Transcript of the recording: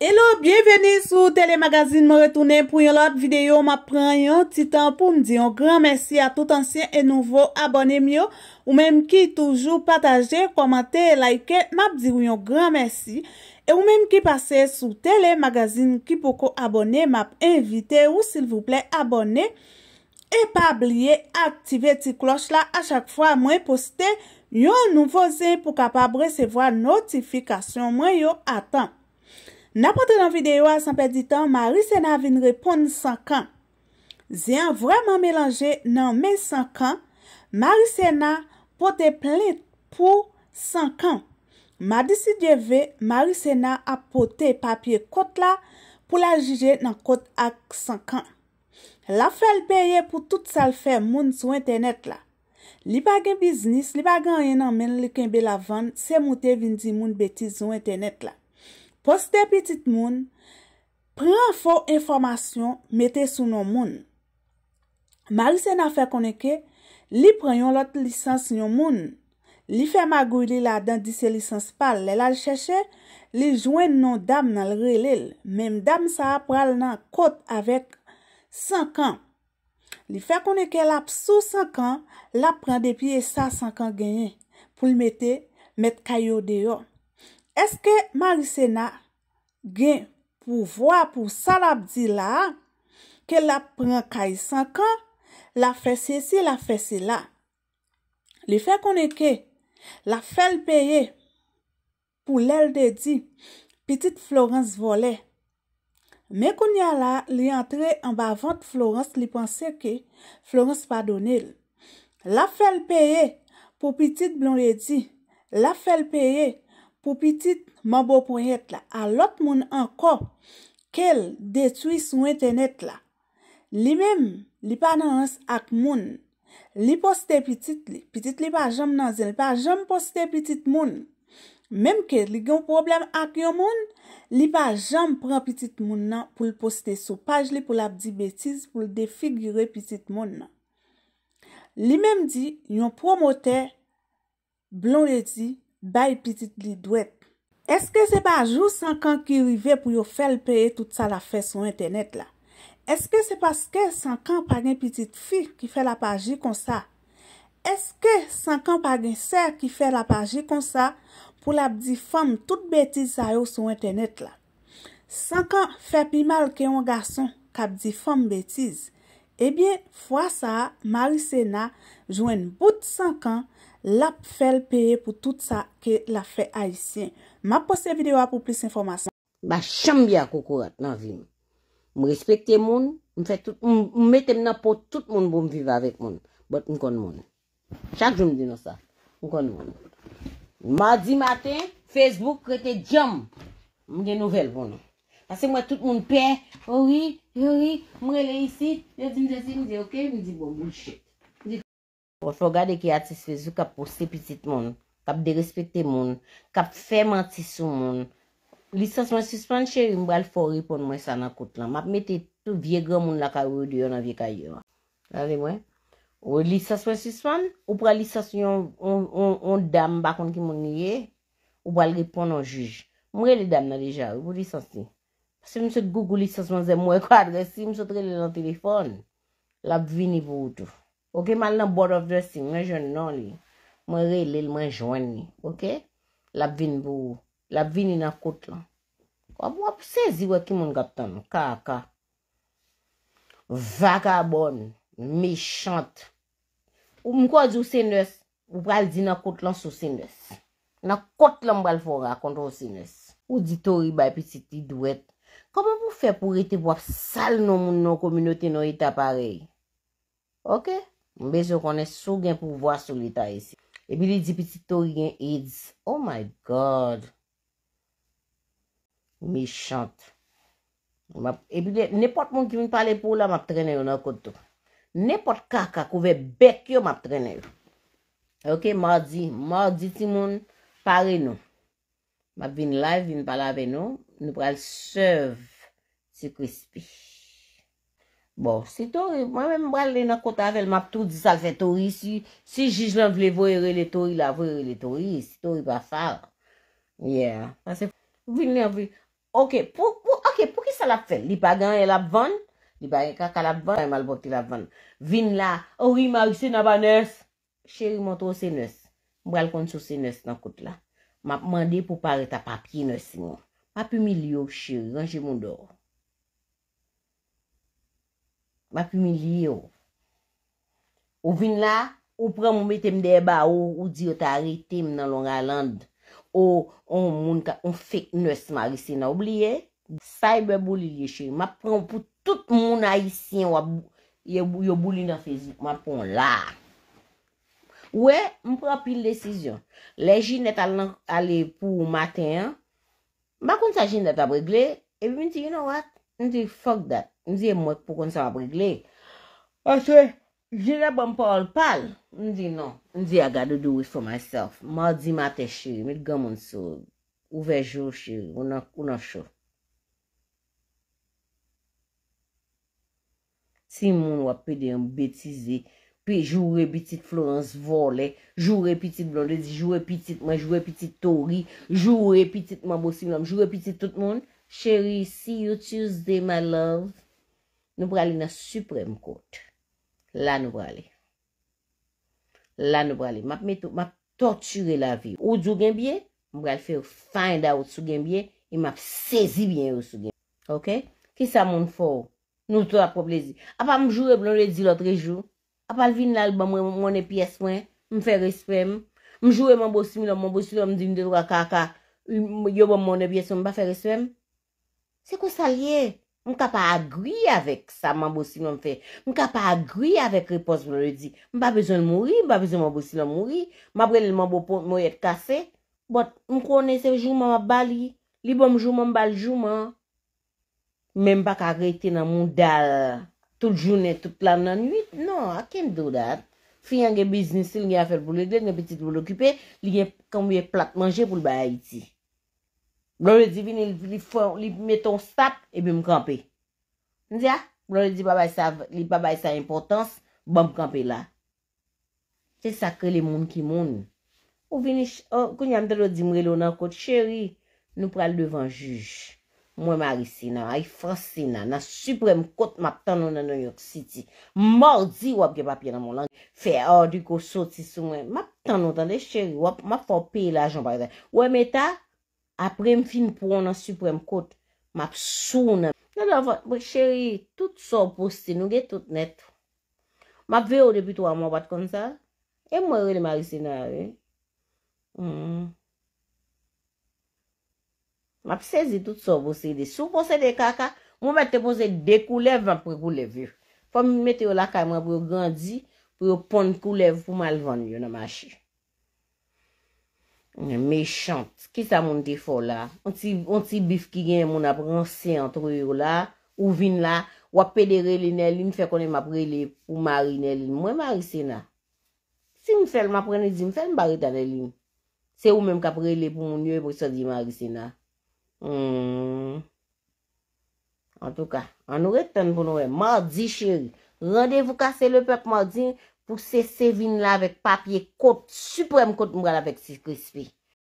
Hello, bienveni sou telemagazine, mwen retounen pou yon lot videyo, mwen pren yon titan pou mdi yon gran mersi a tout ansyen e nouvo abonem yo Ou menm ki toujou pataje, komante, like, mwen diri yon gran mersi E ou menm ki pase sou telemagazine ki pou ko abone, mwen ap invite ou sil vouple abone E pa bliye aktive ti kloch la, a chak fwa mwen poste yon nouvoze pou kapab resevo a notifikasyon, mwen yon atan Na pote nan videyo a sanpe di tan, ma risena vin repon san kan. Zeyan vreman melange nan men san kan, ma risena pote plen pou san kan. Ma disi dye ve, ma risena apote papye kot la pou la jije nan kot ak san kan. La fel beye pou tout sal fe moun sou internet la. Li bagen biznis, li bagen anye nan men li kenbe la van, se moute vin di moun beti sou internet la. Poste pitit moun, pren fo informasyon mette sou nou moun. Marise nan fe koneke, li preyon lot lisans nyon moun. Li fe magwile la dan disye lisans pal, lel al cheche, li jwen nou dam nan lre lel. Mem dam sa ap pral nan kot avek 5 an. Li fe koneke lap sou 5 an, lap pren depi e sa 5 an genye pou l mette met kayo deyo. Eske Marisena gen pou vwa pou salap di la, ke la pren kaj sankan, la fese si, la fese la. Li fe konen ke, la fel peye pou lèl de di, pitit Florence volè. Men konen la, li antre an ba vant Florence, li panse ke Florence pa donel. La fel peye pou pitit blonye di, la fel peye, pou pitit ma bo pou yet la, alot moun anko, kel detwi sou internet la. Li mem, li pa nanans ak moun, li poste pitit li, pitit li pa jam nanzen, li pa jam poste pitit moun, mem ke li genw problem ak yon moun, li pa jam pran pitit moun nan pou li poste sou page li pou la pdi betiz, pou li defigure pitit moun nan. Li mem di, yon promote, blon li di, bay pitit li dwet. Eske se pa jou sankan ki rive pou yo felpeye tout sa la fe sou internet la? Eske se paske sankan pa gen pitit fi ki fe la paji kon sa? Eske sankan pa gen ser ki fe la paji kon sa pou la bdi fom tout betiz sa yo sou internet la? Sankan fe pi mal ke yon gason ka bdi fom betiz? Ebyen, fwa sa, Mary Sena jwen bout sankan Lap fel peye pou tout sa ke la fe Aisyen. Ma pose videwa pou plis informasyon. Ba chambia koukourat nan vi. Mou respekte moun, mou mette mna pou tout moun bou mvive avet moun. Bout mkon moun. Chak joun mdi nou sa. Mkon moun. Madi maten, Facebook krete djam. Mwen gen nouvel moun. Ase mwen tout moun pe. Owi, oh owi, oh mwen rele isi. Yo di mze si mze ok, mwen di bon mwen chek. Fogade ki atis vezou kap postepisit moun, kap derespeti moun, kap fem atis sou moun. Lisansman suspens, chè, mwa al fò ripon mwen sa na kout lan. Map meti tout vie gran oh, moun la ka ou diyon an vie kaye. La de mwen? Ou lisansman suspens, ou pra lisansyon yon dam bakon ki moun yè, ou bal ripon an juj. Mwen le dam nan deja, ou pou lisansi. Se mwen sot Google lisansman zè mwen kwa adresi, mwen sot rele lan telefon, la vwi nivou ou touf. Ok, man nan Board of Dressing, men jwen nan li, men reylel men jwen li, ok? Labvin pou, labvin inan kout lan. Wap wap sezi wak ki moun gaptan, kaka. Vakabon, mechant. Ou mkwad ou senes, ou pral di nan kout lan sou senes. Nan kout lan mbal fora kontou senes. Ou di tori bay pi siti duwet. Kama mwou fe pou rete wap sal nou moun nou kominoti nou ita parey? Ok? Ok? Mbe se konen sou gen pou vwa sou lita esi. E bile di piti to gen e idz. Oh my god. Mishant. E bile nepot moun ki vin pale pou la map trene yo nan koto. Nepot kaka kou ve bek yo map trene yo. E oke mardi, mardi ti moun pare nou. Mab vin live, vin pale ave nou. Nou pral serve si kwispi. Bo, se tori, mwen mwen mbral le nan kota vel, map tou di salve tori si, si jij lan vle vwele tori la, vwele tori, si tori pa far. Yeah, pase, ah, vin le an vle. Ok, pou, ok, pou ki sa la pfe? Li bagan e la pvan? Li bagan kaka la pvan, e mal bote la pvan. Vin la, ori ma wise naba nes? Sherry, mwen to se nes. Mbral kon so se nes nan kota la. Map mande pou pare ta papi nes, mwen. Papi mi liyo, Sherry, ranje moun dor. Ma pi mi li yo. Ou vin la, ou pren mou metem deba ou ou di otari tem nan longa land. Ou, ou moun ka, ou fek nwes ma gise na oubliye. Sa ebe boli liye che. Ma pren pou tout moun a yisi yon boli nan fizik. Ma pren la. Ou e, mou pren pil desisyon. Le jine et al nan ale pou maten. Ma kon sa jine et a bregle, e bi binti, you know what? Ndi fok dat, ndi e mwek pou kon sa wabrigle. Aswe, jen apan pa al pal, ndi non. Ndi aga do do it for myself, ma di mate cheri, met gamon sou. Ouve jo cheri, ou na kou na chou. Si moun wap pe de yon betize, pe jure bitit Florence Vorley, jure pitit Blondie, jure pitit mwen, jure pitit Tory, jure pitit mwen, jure pitit tout moun. Chéri, see you Tuesday, my love. Nou pralina Supreme Court. La nou pralina. La nou pralina. Map mè tou, map torturè la vi. Ou djou genbyè, mpral fè ou find out sou genbyè, e map sezi byè ou sou genbyè. Ok? Ki sa moun fò? Nou tò apro plezi. Apa mjou e blon lè di lò trejou. Apa l'vin l'albè mwenè piè swen, mfè resfèm. Mjou e mwen bò simi lò, mwen bò simi lò mdi mdè drwa kaka. Yo bon e mwen mwenè piè swen, mba fè resfèm. Se kou sa liye? Mwen ka pa agri avek sa mwen bo silon mwen fe. Mwen ka pa agri avek repos mwen le di. Mwen pa bezon moun ri, mwen pa bezon moun bo silon moun ri. Mwen apre li mwen bo moun et kase. Bote mwen kone se wè joun mwen wap bali. Li bom joun mwen bali joun mwen. Mwen mwen pa karete nan moun dal. Tout jounen, tout plan nan nwit. Non, aken do dat. Fi yon gen biznis li gen afer pou le gen, gen petit pou l'okipe. Li gen kambye plat manje pou l'ba iti. Blon le di vini li meton stat e bi mkampi. Ndi ya? Blon le di li babay sa importans, bom kampi la. Se sakre li moun ki moun. Ou vini, kou nye amte lo di mrelo nan kote, cheri, nou pral devan juj. Mwen marisi nan, ay fransi nan, nan suprem kote, map tan nou nan New York City. Mordi wap gen papi nan moun lang. Fe or oh, di koso ti sou mwen. Map tan nou tan de cheri, wap map fon pi la, jom pari te. Ou e meta, Apre m fin pou an an Suprem Kote, map sou nan. Nan an vat, mwen cheri, tout sou posti nou ge tout net. Map veyo depi tou an mwen bat kon sa, e mwen re li marisi nan re. Eh? Hmm. Map sezi tout sou posti de sou, posti de kaka, mwen mwen te posti de koulev an pou koulev. Eh? Fwa mwen mete yo lakay mwen pou yo gandi, pou yo pon koulev pou malvan yon nan mwashi. Mèchante, ki sa moun te fol la? On ti bif ki gen moun aprensi antrou yo la, ou vin la, wap pedere le nelin, fe konen m aprele pou mari nelin. Mwen mari se na? Si m fèl m aprele, di m fèl m bare tanelin. Se ou mèm kaprele pou moun nye, pou se di mari se na? Hmm. En tout ka, an ou ret ten pou nou e. Mardi chè, radevou kase le pep mardi, pou se se vin la vek papye kote, suprem kote mwala vek si krisvi.